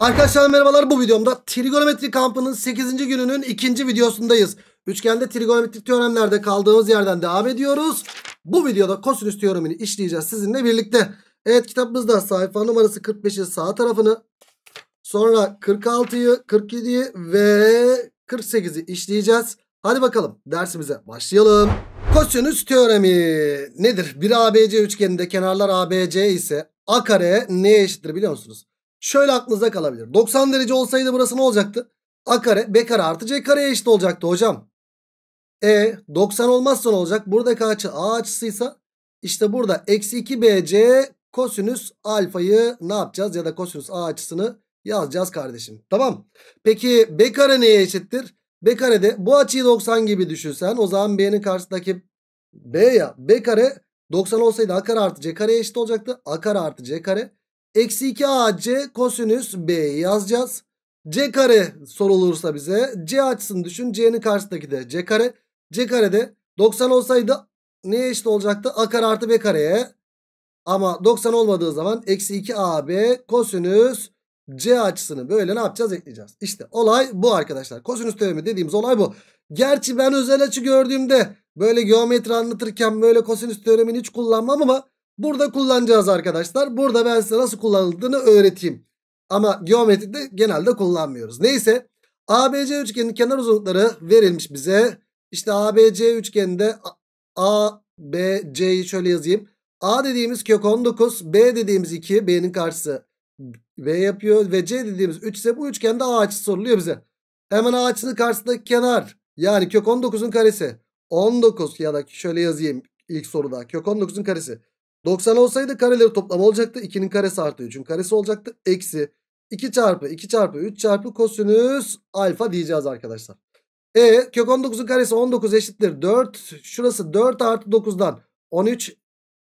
Arkadaşlar merhabalar bu videomda trigonometri kampının 8. gününün 2. videosundayız. Üçgende trigonometrik teoremlerde kaldığımız yerden devam ediyoruz. Bu videoda kosinüs teoremini işleyeceğiz sizinle birlikte. Evet kitabımızda sayfa numarası 45'in sağ tarafını sonra 46'yı 47'yi ve 48'i işleyeceğiz. Hadi bakalım dersimize başlayalım. Kosinüs teoremi nedir? Bir ABC üçgeninde kenarlar ABC ise A kare neye eşittir biliyor musunuz? Şöyle aklınıza kalabilir. 90 derece olsaydı burası ne olacaktı? A kare B kare artı C kareye eşit olacaktı hocam. E 90 olmazsa ne olacak? Buradaki açı A açısıysa işte burada eksi 2BC kosinüs alfayı ne yapacağız? Ya da kosinüs A açısını yazacağız kardeşim. Tamam. Peki B kare neye eşittir? B kare de bu açıyı 90 gibi düşünsen o zaman B'nin karşısındaki B ya B kare 90 olsaydı A kare artı C kare eşit olacaktı. A kare artı C kare Eksi 2ac kosinüs b yazacağız. c kare sorulursa bize c açısını düşün. c'nin karşısındaki de c kare. c kare de 90 olsaydı neye eşit olacaktı? a kare artı b kareye. Ama 90 olmadığı zaman eksi 2ab kosinüs c açısını böyle ne yapacağız? Ekleyeceğiz. İşte olay bu arkadaşlar. Kosinüs teoremi dediğimiz olay bu. Gerçi ben özel açı gördüğümde böyle geometri anlatırken böyle kosinüs teoremini hiç kullanmam ama Burada kullanacağız arkadaşlar. Burada ben size nasıl kullanıldığını öğreteyim. Ama geometride genelde kullanmıyoruz. Neyse ABC üçgeninin kenar uzunlukları verilmiş bize. İşte ABC üçgeninde ABC'yi şöyle yazayım. A dediğimiz kök 19, B dediğimiz 2, B'nin karşısı B yapıyor ve C dediğimiz 3 ise bu üçgende A açısı soruluyor bize. Hemen A açısının karşısındaki kenar yani kök 19'un karesi. 19 ya da şöyle yazayım ilk soruda kök 19'un karesi. 90 olsaydı kareleri toplam olacaktı. 2'nin karesi artı 3'ün karesi olacaktı. Eksi 2 çarpı 2 çarpı 3 çarpı kosinüs alfa diyeceğiz arkadaşlar. E kök 19'un karesi 19 eşittir 4. Şurası 4 artı 9'dan 13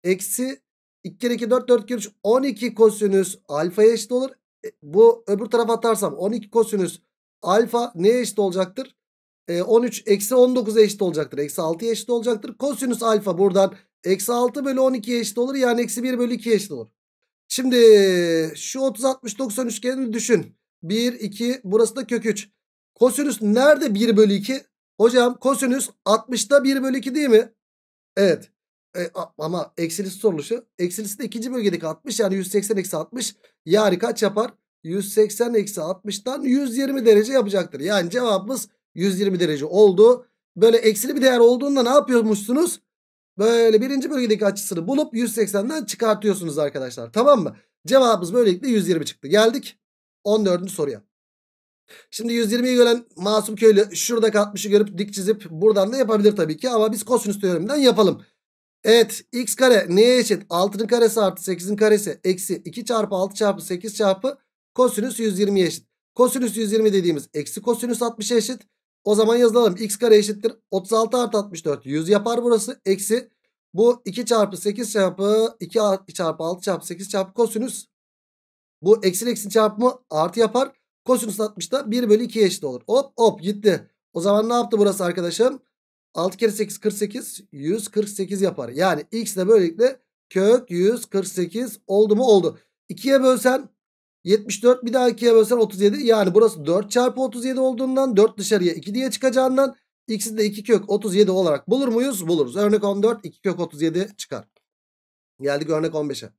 eksi 2 kere 2 4 4 kere 3 12 kosinüs alfa eşit olur. E, bu öbür tarafa atarsam 12 kosinüs alfa neye eşit olacaktır? e, 13 eksi 19 eşit olacaktır. Eksi 6 eşit olacaktır. Kosinüs alfa buradan eksi 6 bölü 12 eşit olur. Yani eksi 1 bölü 2 eşit olur. Şimdi şu 30 60 90 üçgenini düşün. 1 2 burası da kök 3. Kosinüs nerede 1 bölü 2? Hocam kosinüs 60'da 1 bölü 2 değil mi? Evet. E, ama eksilisi soruluşu. Eksilisi de ikinci bölgedeki 60 yani 180 eksi 60. Yani kaç yapar? 180 eksi 60'tan 120 derece yapacaktır. Yani cevabımız 120 derece oldu. Böyle eksili bir değer olduğunda ne yapıyormuşsunuz? Böyle birinci bölgedeki açısını bulup 180'den çıkartıyorsunuz arkadaşlar. Tamam mı? Cevabımız böylelikle 120 çıktı. Geldik 14. soruya. Şimdi 120'yi gören masum köylü şurada 60'ı görüp dik çizip buradan da yapabilir tabii ki. Ama biz kosinüs teoreminden yapalım. Evet x kare neye eşit? 6'nın karesi artı 8'in karesi eksi 2 çarpı 6 çarpı 8 çarpı kosinüs 120'ye eşit. Kosinüs 120 dediğimiz eksi kosinüs 60'a eşit. O zaman yazalım. X kare eşittir. 36 artı 64. 100 yapar burası. Eksi bu 2 çarpı 8 çarpı 2 çarpı 6 çarpı 8 çarpı kosinüs. Bu eksi eksi çarpımı artı yapar. Kosinüs 60'da 1 bölü 2 eşit olur. Hop hop gitti. O zaman ne yaptı burası arkadaşım? 6 kere 8 48 148 yapar. Yani x de böylelikle kök 148 oldu mu oldu. 2'ye bölsen 74 bir daha 2'ye bölsen 37. Yani burası 4 çarpı 37 olduğundan 4 dışarıya 2 diye çıkacağından x'i de 2 kök 37 olarak bulur muyuz? Buluruz. Örnek 14 2 kök 37 çıkar. Geldik örnek 15'e.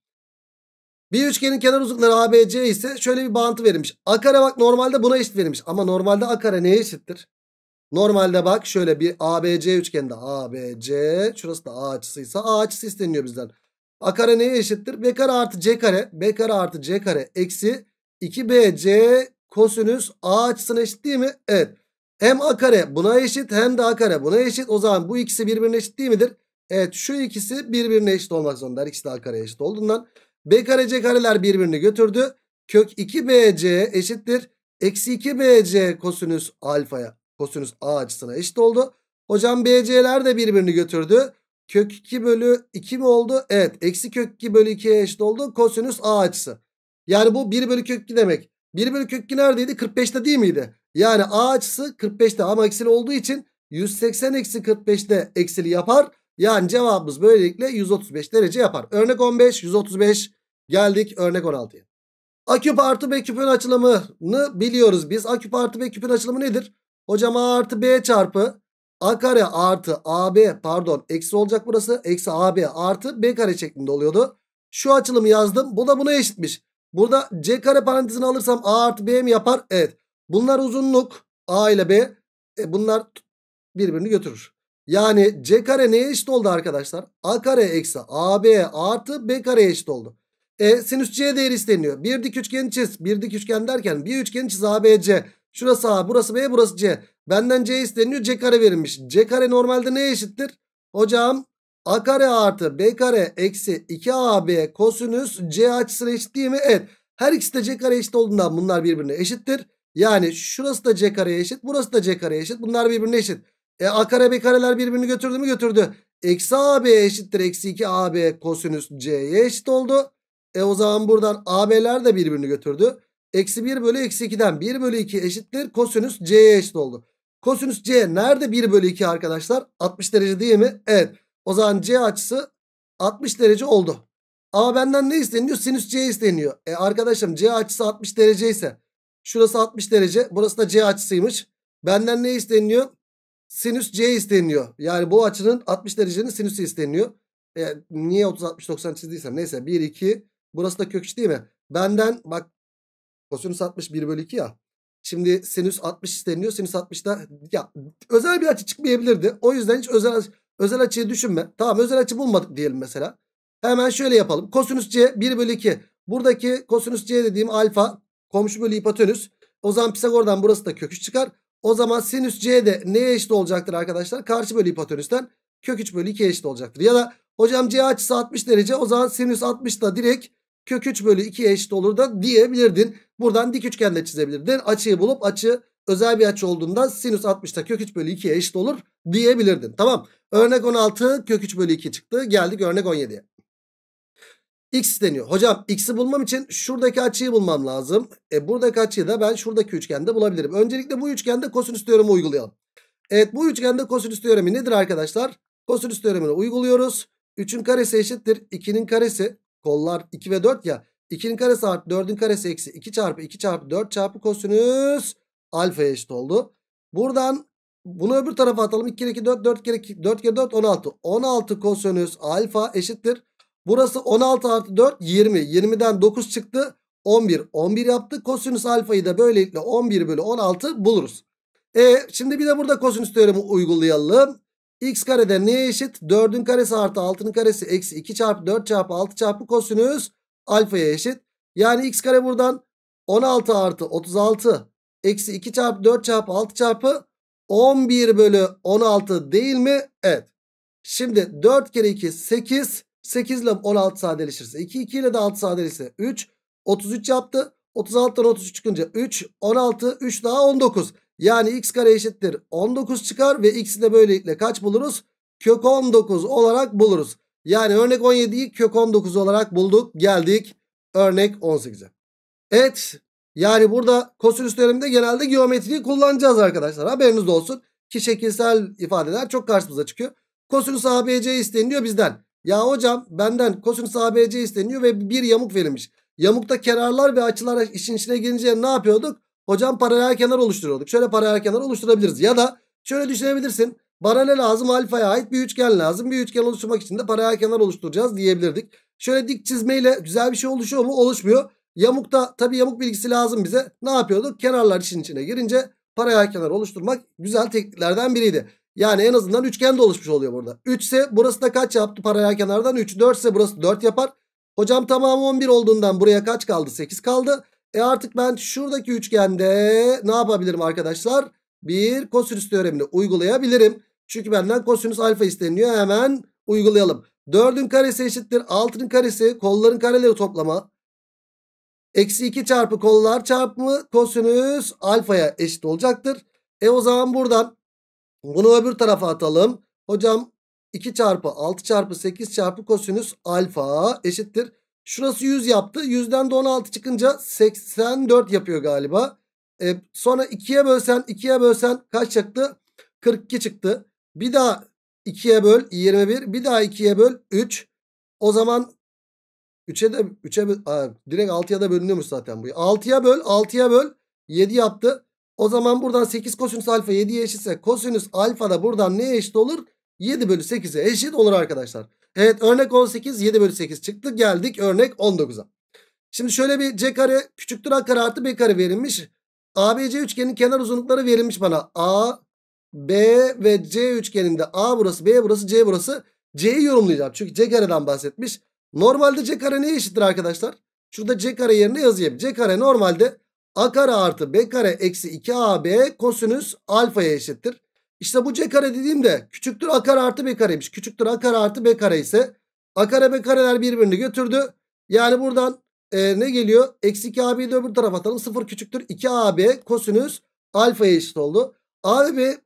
Bir üçgenin kenar uzunları ABC ise şöyle bir bağıntı verilmiş. A kare bak normalde buna eşit verilmiş. Ama normalde A kare neye eşittir? Normalde bak şöyle bir ABC üçgeninde ABC şurası da A açısıysa A açısı isteniyor bizden. A kare neye eşittir? B kare artı C kare. B kare artı C kare eksi 2BC kosinüs A açısına eşit değil mi? Evet. Hem A kare buna eşit hem de A kare buna eşit. O zaman bu ikisi birbirine eşit değil midir? Evet şu ikisi birbirine eşit olmak zorunda. Her ikisi de A kareye eşit olduğundan. B kare C kareler birbirini götürdü. Kök 2BC eşittir. Eksi 2BC kosinüs alfaya kosinüs A açısına eşit oldu. Hocam BC'ler de birbirini götürdü. Kök 2 bölü 2 mi oldu? Evet. Eksi kök 2 bölü 2'ye eşit oldu. Kosinüs A açısı. Yani bu 1 bölü kök 2 demek. 1 bölü kök 2 neredeydi? 45'te değil miydi? Yani A açısı 45'te ama eksili olduğu için 180 eksi 45'te eksili yapar. Yani cevabımız böylelikle 135 derece yapar. Örnek 15, 135. Geldik örnek 16'ya. A küp artı B küpün açılımını biliyoruz biz. A küp artı B küpün açılımı nedir? Hocam A artı B çarpı A kare artı AB pardon eksi olacak burası. Eksi AB artı B kare şeklinde oluyordu. Şu açılımı yazdım. Bu da buna eşitmiş. Burada C kare parantezini alırsam A artı B mi yapar? Evet. Bunlar uzunluk A ile B. E bunlar birbirini götürür. Yani C kare neye eşit oldu arkadaşlar? A kare eksi AB artı B kare eşit oldu. E sinüs C değeri isteniyor. Bir dik üçgen çiz. Bir dik üçgen derken bir üçgen çiz ABC. Şurası A burası B burası C. Benden C isteniyor C kare verilmiş. C kare normalde neye eşittir? Hocam A kare artı B kare eksi 2AB kosinüs C açısına eşit değil mi? Evet. Her ikisi de C kare eşit olduğundan bunlar birbirine eşittir. Yani şurası da C kare eşit. Burası da C kare eşit. Bunlar birbirine eşit. E A kare B kareler birbirini götürdü mü götürdü. Eksi AB eşittir. Eksi 2AB kosinüs C'ye eşit oldu. E o zaman buradan AB'ler de birbirini götürdü. Eksi 1 bölü eksi 2'den 1 bölü 2 eşittir. Kosinüs C'ye eşit oldu. Kosinüs C nerede 1 bölü 2 arkadaşlar? 60 derece değil mi? Evet. O zaman C açısı 60 derece oldu. Ama benden ne isteniyor? Sinüs C isteniyor. E arkadaşım C açısı 60 derece ise şurası 60 derece. Burası da C açısıymış. Benden ne isteniyor? Sinüs C isteniyor. Yani bu açının 60 derecenin sinüsü isteniyor. E, niye 30 60 90 çizdiysem neyse 1 2 burası da kök değil mi? Benden bak Kosinüs 60 1 bölü 2 ya. Şimdi sinüs 60 isteniyor, Sinüs 60'da ya özel bir açı çıkmayabilirdi. O yüzden hiç özel özel açıyı düşünme. Tamam özel açı bulmadık diyelim mesela. Hemen şöyle yapalım. Kosinüs C 1 bölü 2. Buradaki kosinüs C dediğim alfa komşu bölü hipotenüs. O zaman Pisagor'dan burası da köküç çıkar. O zaman sinüs C de neye eşit olacaktır arkadaşlar? Karşı bölü hipotenüsten kök 3 bölü 2'ye eşit olacaktır. Ya da hocam C açısı 60 derece. O zaman sinüs 60 da direkt kök 3 bölü 2 eşit olur da diyebilirdin. Buradan dik üçgen de çizebilirdin. Açıyı bulup açı özel bir açı olduğunda sinüs 60'ta kök 3 bölü 2'ye eşit olur diyebilirdin. Tamam. Örnek 16 kök 3 bölü 2 çıktı. Geldik örnek 17'ye. X deniyor Hocam x'i bulmam için şuradaki açıyı bulmam lazım. E buradaki açıyı da ben şuradaki üçgende bulabilirim. Öncelikle bu üçgende kosinüs teoremi uygulayalım. Evet bu üçgende kosinüs teoremi nedir arkadaşlar? Kosinüs teoremini uyguluyoruz. 3'ün karesi eşittir 2'nin karesi Kollar 2 ve 4 ya. 2'nin karesi artı 4'ün karesi eksi 2 çarpı 2 çarpı 4 çarpı kosinüs alfaya eşit oldu. Buradan bunu öbür tarafa atalım. 2 kere 2 4 4 kere 2 4 kere 4 16. 16 kosinüs alfa eşittir. Burası 16 artı 4 20. 20'den 9 çıktı. 11. 11 yaptı. Kosinüs alfayı da böylelikle 11 bölü 16 buluruz. E, şimdi bir de burada kosinüs teoremi uygulayalım. X karede neye eşit? 4'ün karesi artı 6'nın karesi eksi 2 çarpı 4 çarpı 6 çarpı kosinüs alfaya eşit. Yani x kare buradan 16 artı 36 eksi 2 çarpı 4 çarpı 6 çarpı 11 bölü 16 değil mi? Evet. Şimdi 4 kere 2 8. 8 ile 16 sadeleşirse 2. 2 ile de 6 sadeleşirse 3. 33 yaptı. 36'dan 33 çıkınca 3. 16. 3 daha 19. Yani x kare eşittir 19 çıkar ve x'i de böylelikle kaç buluruz? Kök 19 olarak buluruz. Yani örnek 17'yi kök 19 olarak bulduk. Geldik örnek 18'e. Evet yani burada kosinüs döneminde genelde geometriyi kullanacağız arkadaşlar. Haberiniz olsun ki şekilsel ifadeler çok karşımıza çıkıyor. Kosinüs ABC isteniyor bizden. Ya hocam benden kosinüs ABC isteniyor ve bir yamuk verilmiş. Yamukta kenarlar ve açılar işin içine girince ne yapıyorduk? Hocam paralel kenar oluşturuyorduk. Şöyle paralel kenar oluşturabiliriz. Ya da şöyle düşünebilirsin. Bana ne lazım? Alfaya ait bir üçgen lazım. Bir üçgen oluşturmak için de paralel kenar oluşturacağız diyebilirdik. Şöyle dik çizmeyle güzel bir şey oluşuyor mu? Oluşmuyor. Yamukta tabi yamuk bilgisi lazım bize. Ne yapıyorduk? Kenarlar işin içine girince paralel kenar oluşturmak güzel tekniklerden biriydi. Yani en azından üçgen de oluşmuş oluyor burada. 3 ise burası da kaç yaptı paralel kenardan? 3. 4 ise burası 4 yapar. Hocam tamamı 11 olduğundan buraya kaç kaldı? 8 kaldı. E artık ben şuradaki üçgende ne yapabilirim arkadaşlar? Bir kosinüs teoremini uygulayabilirim. Çünkü benden kosinüs alfa isteniyor. Hemen uygulayalım. 4'ün karesi eşittir 6'nın karesi kolların kareleri toplama. Eksi 2 çarpı kollar çarpımı kosinüs alfaya eşit olacaktır. E o zaman buradan bunu öbür tarafa atalım. Hocam 2 çarpı 6 çarpı 8 çarpı kosinüs alfa eşittir. Şurası 100 yaptı. 100'den de 16 çıkınca 84 yapıyor galiba. E, sonra 2'ye bölsen 2'ye bölsen kaç çıktı? 42 çıktı. Bir daha 2'ye böl 21. Bir daha 2'ye böl 3. O zaman 3'e de 3'e direkt 6'ya da bölünüyormuş zaten bu. 6'ya böl 6'ya böl 7 yaptı. O zaman buradan 8 kosinüs alfa 7'ye eşitse kosinüs alfa da buradan neye eşit olur? 7 bölü 8'e eşit olur arkadaşlar. Evet örnek 18 7 bölü 8 çıktı. Geldik örnek 19'a. Şimdi şöyle bir c kare küçüktür a kare artı b kare verilmiş. ABC üçgenin kenar uzunlukları verilmiş bana. A, B ve C üçgeninde A burası, B burası, C burası. C'yi yorumlayacağım. Çünkü C kareden bahsetmiş. Normalde C kare neye eşittir arkadaşlar? Şurada C kare yerine yazayım. C kare normalde A kare artı B kare eksi 2AB kosinüs alfaya eşittir. İşte bu c kare dediğim de küçüktür a kare artı b kareymiş. Küçüktür a kare artı b kare ise a kare b kareler birbirini götürdü. Yani buradan e, ne geliyor? Eksi 2ab'yi de öbür tarafa atalım. 0 küçüktür 2ab kosinüs alfaya eşit oldu. a ve b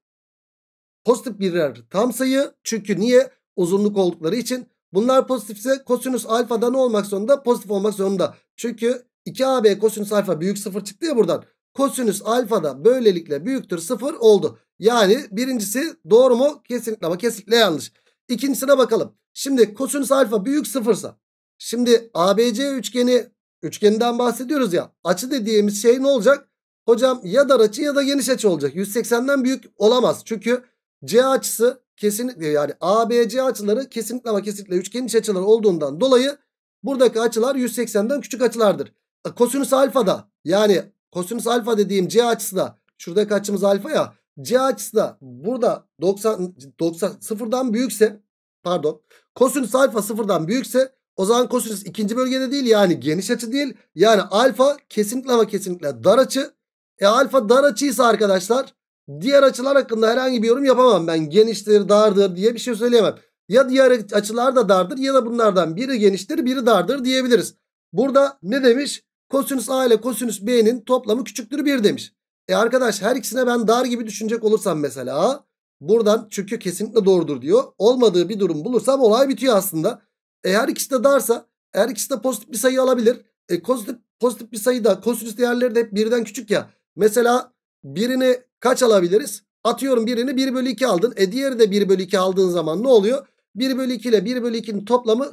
pozitif birer tam sayı. Çünkü niye? Uzunluk oldukları için. Bunlar pozitifse kosinüs da ne olmak zorunda? Pozitif olmak zorunda. Çünkü 2ab kosinüs alfa büyük sıfır çıktı ya buradan. Kosinüs alfa da böylelikle büyüktür 0 oldu. Yani birincisi doğru mu? Kesinlikle ama kesinlikle yanlış. İkincisine bakalım. Şimdi kosinüs alfa büyük sıfırsa, Şimdi ABC üçgeni üçgeninden bahsediyoruz ya. Açı dediğimiz şey ne olacak? Hocam ya dar açı ya da geniş açı olacak. 180'den büyük olamaz. Çünkü C açısı kesinlikle yani ABC açıları kesinlikle ama kesinlikle üçgen iç açılar olduğundan dolayı buradaki açılar 180'den küçük açılardır. E, kosinüs alfa da yani Kosinüs alfa dediğim C açısı da şurada açımız alfa ya. C açısı da burada 90, 90 sıfırdan büyükse pardon kosinüs alfa sıfırdan büyükse o zaman kosinüs ikinci bölgede değil yani geniş açı değil. Yani alfa kesinlikle ama kesinlikle dar açı. E alfa dar açıysa arkadaşlar diğer açılar hakkında herhangi bir yorum yapamam. Ben geniştir dardır diye bir şey söyleyemem. Ya diğer açılar da dardır ya da bunlardan biri geniştir biri dardır diyebiliriz. Burada ne demiş? Kosinüs A ile kosinüs B'nin toplamı küçüktür 1 demiş. E arkadaş her ikisine ben dar gibi düşünecek olursam mesela buradan çünkü kesinlikle doğrudur diyor. Olmadığı bir durum bulursam olay bitiyor aslında. E her ikisi de darsa her ikisi de pozitif bir sayı alabilir. E pozitif, pozitif bir da kosinüs değerleri de hep birden küçük ya. Mesela birini kaç alabiliriz? Atıyorum birini 1 bölü 2 aldın. E diğeri de 1 bölü 2 aldığın zaman ne oluyor? 1 bölü 2 ile 1 bölü 2'nin toplamı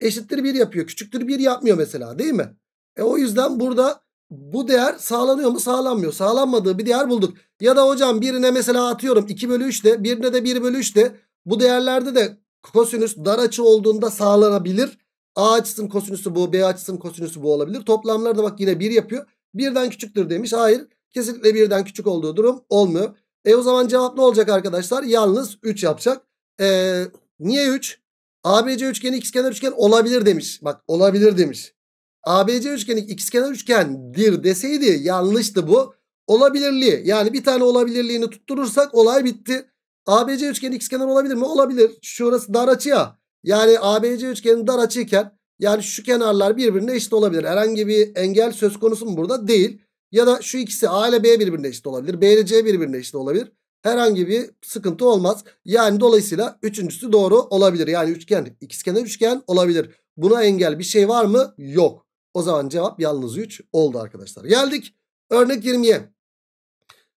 eşittir 1 yapıyor. Küçüktür 1 yapmıyor mesela değil mi? E o yüzden burada bu değer sağlanıyor mu? Sağlanmıyor. Sağlanmadığı bir değer bulduk. Ya da hocam birine mesela atıyorum 2 bölü 3 de birine de 1 bölü 3 de bu değerlerde de kosinüs dar açı olduğunda sağlanabilir. A açısının kosinüsü bu, B açısının kosinüsü bu olabilir. toplamlarda bak yine 1 yapıyor. Birden küçüktür demiş. Hayır. Kesinlikle birden küçük olduğu durum olmuyor. E o zaman cevap ne olacak arkadaşlar? Yalnız 3 yapacak. E, niye 3? ABC üçgeni ikizkenar üçgen olabilir demiş. Bak olabilir demiş. ABC üçgeni ikizkenar üçgendir deseydi yanlıştı bu. Olabilirliği yani bir tane olabilirliğini tutturursak olay bitti. ABC üçgeni ikizkenar olabilir mi? Olabilir. Şurası dar açı ya. Yani ABC üçgeni dar açıyken yani şu kenarlar birbirine eşit olabilir. Herhangi bir engel söz konusu mu burada? Değil. Ya da şu ikisi A ile B birbirine eşit olabilir. B ile C birbirine eşit olabilir. Herhangi bir sıkıntı olmaz. Yani dolayısıyla üçüncüsü doğru olabilir. Yani üçgen, ikizkenar üçgen olabilir. Buna engel bir şey var mı? Yok. O zaman cevap yalnız 3 oldu arkadaşlar. Geldik örnek 20'ye.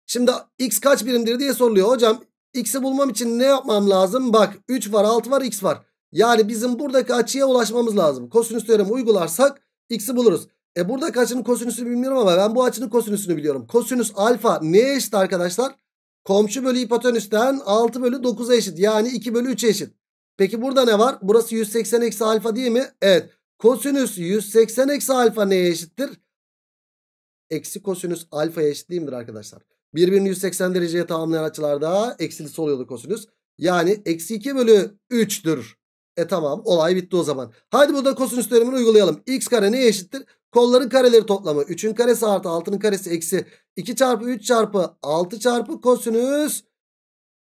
Şimdi x kaç birimdir diye soruluyor. Hocam x'i bulmam için ne yapmam lazım? Bak 3 var 6 var x var. Yani bizim buradaki açıya ulaşmamız lazım. Kosinüs teoremi uygularsak x'i buluruz. E burada açının kosinüsünü bilmiyorum ama ben bu açının kosinüsünü biliyorum. Kosinüs alfa neye eşit arkadaşlar? Komşu bölü hipotenüsten 6 bölü 9'a eşit. Yani 2 bölü 3'e eşit. Peki burada ne var? Burası 180 eksi alfa değil mi? Evet. Kosinüs 180 eksi alfa neye eşittir? Eksi kosinüs alfaya eşit değil midir arkadaşlar? Birbirini 180 dereceye tamamlayan açılarda eksilisi oluyordu kosinüs. Yani eksi 2 bölü 3'dür. E tamam olay bitti o zaman. Haydi burada kosinüs terimini uygulayalım. X kare neye eşittir? Kolların kareleri toplamı. 3'ün karesi artı 6'nın karesi eksi 2 çarpı 3 çarpı 6 çarpı kosinüs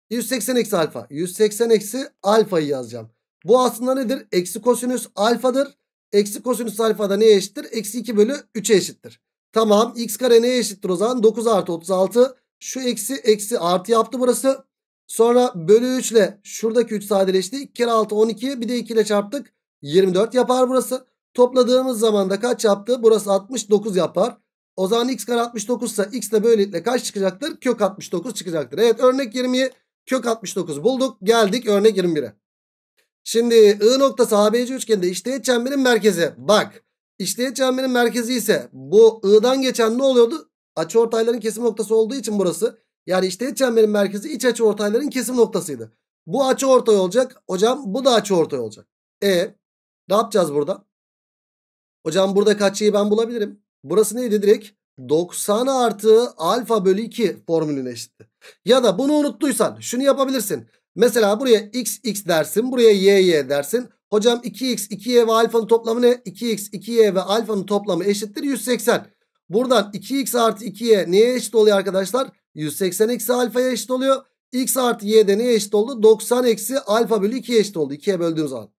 180 eksi alfa. 180 eksi alfayı yazacağım. Bu aslında nedir? Eksi kosinüs alfadır. Eksi kosinüs alfada neye eşittir? Eksi 2 bölü 3'e eşittir. Tamam x kare neye eşittir o zaman? 9 artı 36. Şu eksi eksi artı yaptı burası. Sonra bölü 3 ile şuradaki 3 sadeleşti. 2 kere 6 12 bir de 2 ile çarptık. 24 yapar burası. Topladığımız zaman da kaç yaptı? Burası 69 yapar. O zaman x kare 69 ise x de böylelikle kaç çıkacaktır? Kök 69 çıkacaktır. Evet örnek 20'yi kök 69 bulduk. Geldik örnek 21'e. Şimdi I noktası ABC üçgeninde işteğet çemberin merkezi. Bak işteğet çemberin merkezi ise bu I'dan geçen ne oluyordu? Açı ortayların kesim noktası olduğu için burası. Yani işteğet çemberin merkezi iç açı ortayların kesim noktasıydı. Bu açı ortay olacak. Hocam bu da açı ortay olacak. E ne yapacağız burada? Hocam buradaki açıyı ben bulabilirim. Burası neydi direkt? 90 artı alfa bölü 2 formülüne eşitti. Ya da bunu unuttuysan şunu yapabilirsin. Mesela buraya x x dersin. Buraya y y dersin. Hocam 2x 2y ve alfanın toplamı ne? 2x 2y ve alfanın toplamı eşittir 180. Buradan 2x artı 2y neye eşit oluyor arkadaşlar? 180 eksi alfaya eşit oluyor. x artı y de neye eşit oldu? 90 eksi alfa bölü 2'ye eşit oldu. 2'ye böldüğüm zaman.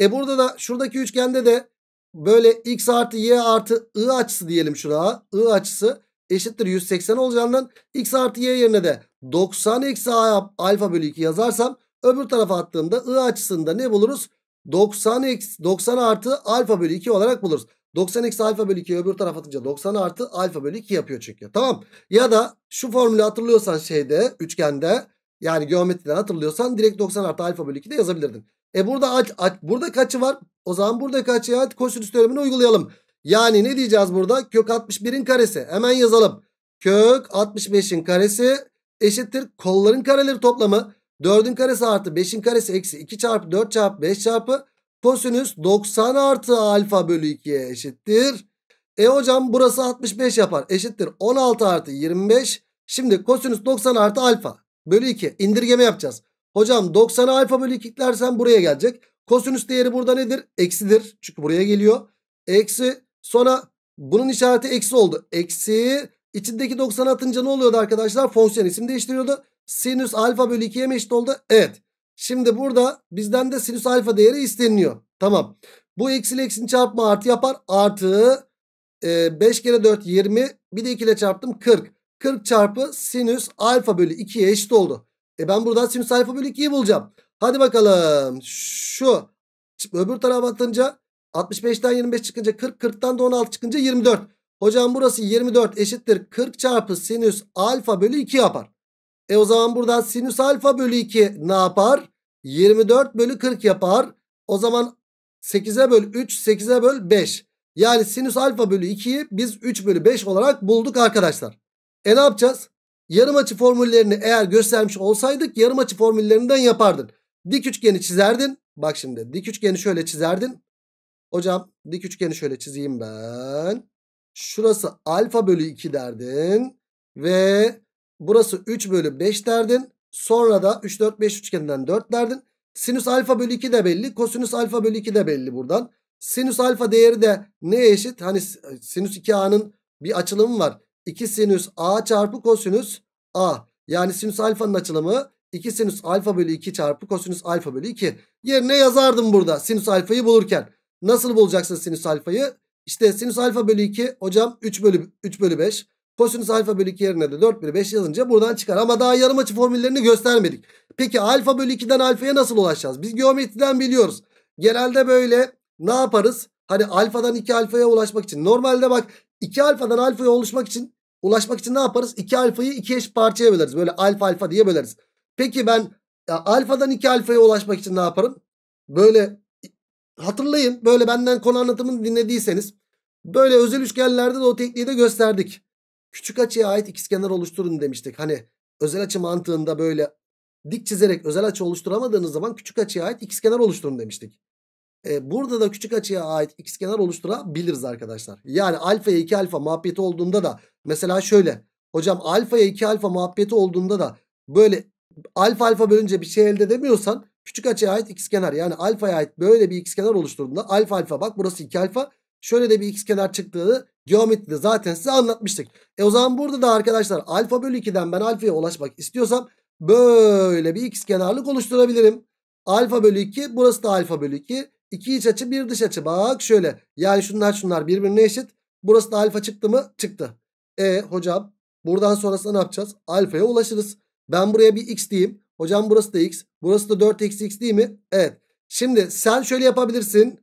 E burada da şuradaki üçgende de böyle x artı y artı i açısı diyelim şuna. i açısı eşittir 180 olacağından x artı y yerine de 90 eksi a alfa bölü 2 yazarsam öbür tarafa attığımda i açısında ne buluruz? 90 eksi 90 artı alfa bölü 2 olarak buluruz. 90 eksi alfa bölü 2 öbür tarafa atınca 90 artı alfa bölü 2 yapıyor çünkü. Tamam. Ya da şu formülü hatırlıyorsan şeyde üçgende yani geometriden hatırlıyorsan direkt 90 artı alfa bölü 2 de yazabilirdin. E burada aç, aç, buradaki açı var. O zaman buradaki açıya kosinüs teoremini uygulayalım. Yani ne diyeceğiz burada? Kök 61'in karesi. Hemen yazalım. Kök 65'in karesi eşittir kolların kareleri toplamı. 4'ün karesi artı 5'in karesi eksi 2 çarpı 4 çarpı 5 çarpı kosinüs 90 artı alfa bölü 2'ye eşittir. E hocam burası 65 yapar. Eşittir 16 artı 25. Şimdi kosinüs 90 artı alfa bölü 2 indirgeme yapacağız. Hocam 90 alfa bölü 2 eklersen buraya gelecek. Kosinüs değeri burada nedir? Eksidir. Çünkü buraya geliyor. Eksi Sonra bunun işareti eksi oldu. Eksi içindeki 90 atınca ne oluyordu arkadaşlar? Fonksiyon isim değiştiriyordu. Sinüs alfa bölü 2'ye eşit oldu? Evet. Şimdi burada bizden de sinüs alfa değeri isteniliyor. Tamam. Bu eksi ile eksinin çarpma artı yapar. Artı e, 5 kere 4 20. Bir de 2 ile çarptım 40. 40 çarpı sinüs alfa bölü 2'ye eşit oldu. E ben buradan sinüs alfa bölü 2'yi bulacağım. Hadi bakalım. Şu öbür tarafa atınca 65'ten 25 çıkınca 40. 40'tan da 16 çıkınca 24. Hocam burası 24 eşittir. 40 çarpı sinüs alfa bölü 2 yapar. E o zaman buradan sinüs alfa bölü 2 ne yapar? 24 bölü 40 yapar. O zaman 8'e böl 3, 8'e böl 5. Yani sinüs alfa bölü 2'yi biz 3 bölü 5 olarak bulduk arkadaşlar. E ne yapacağız? Yarım açı formüllerini eğer göstermiş olsaydık yarım açı formüllerinden yapardın. Dik üçgeni çizerdin. Bak şimdi dik üçgeni şöyle çizerdin. Hocam dik üçgeni şöyle çizeyim ben. Şurası alfa bölü 2 derdin. Ve burası 3 bölü 5 derdin. Sonra da 3 4 5 üçgeninden 4 derdin. Sinüs alfa bölü 2 de belli. Kosinüs alfa bölü 2 de belli buradan. Sinüs alfa değeri de neye eşit? Hani e, sinüs 2a'nın bir açılımı var. 2 sinüs a çarpı kosinüs a. Yani sinüs alfanın açılımı 2 sinüs alfa bölü 2 çarpı kosinüs alfa bölü 2. Yerine yazardım burada sinüs alfayı bulurken. Nasıl bulacaksın sinüs alfayı? İşte sinüs alfa bölü 2 hocam 3 bölü, 3 bölü 5. Kosinüs alfa bölü 2 yerine de 4 bölü 5 yazınca buradan çıkar. Ama daha yarım açı formüllerini göstermedik. Peki alfa bölü 2'den alfaya nasıl ulaşacağız? Biz geometriden biliyoruz. Genelde böyle ne yaparız? Hani alfadan 2 alfaya ulaşmak için. Normalde bak 2 alfadan alfaya oluşmak için ulaşmak için ne yaparız? 2 alfayı 2 eş parçaya böleriz. Böyle alfa alfa diye böleriz. Peki ben ya, alfadan 2 alfaya ulaşmak için ne yaparım? Böyle hatırlayın böyle benden konu anlatımını dinlediyseniz böyle özel üçgenlerde de o tekniği de gösterdik. Küçük açıya ait ikizkenar oluşturun demiştik. Hani özel açı mantığında böyle dik çizerek özel açı oluşturamadığınız zaman küçük açıya ait ikizkenar oluşturun demiştik. Ee, burada da küçük açıya ait ikizkenar oluşturabiliriz arkadaşlar. Yani alfaya 2 alfa muhabbeti olduğunda da mesela şöyle. Hocam alfaya 2 alfa muhabbeti olduğunda da böyle alfa alfa bölünce bir şey elde edemiyorsan Küçük açıya ait x kenar yani alfaya ait böyle bir x kenar oluşturduğunda alfa alfa bak burası 2 alfa. Şöyle de bir x kenar çıktığı geometride zaten size anlatmıştık. E o zaman burada da arkadaşlar alfa bölü 2'den ben alfaya ulaşmak istiyorsam böyle bir x kenarlık oluşturabilirim. Alfa bölü 2 burası da alfa bölü 2. 2 iç açı bir dış açı bak şöyle. Yani şunlar şunlar birbirine eşit. Burası da alfa çıktı mı? Çıktı. E hocam buradan sonrasında ne yapacağız? Alfaya ulaşırız. Ben buraya bir x diyeyim. Hocam burası da x. Burası da 4 eksi x değil mi? Evet. Şimdi sen şöyle yapabilirsin.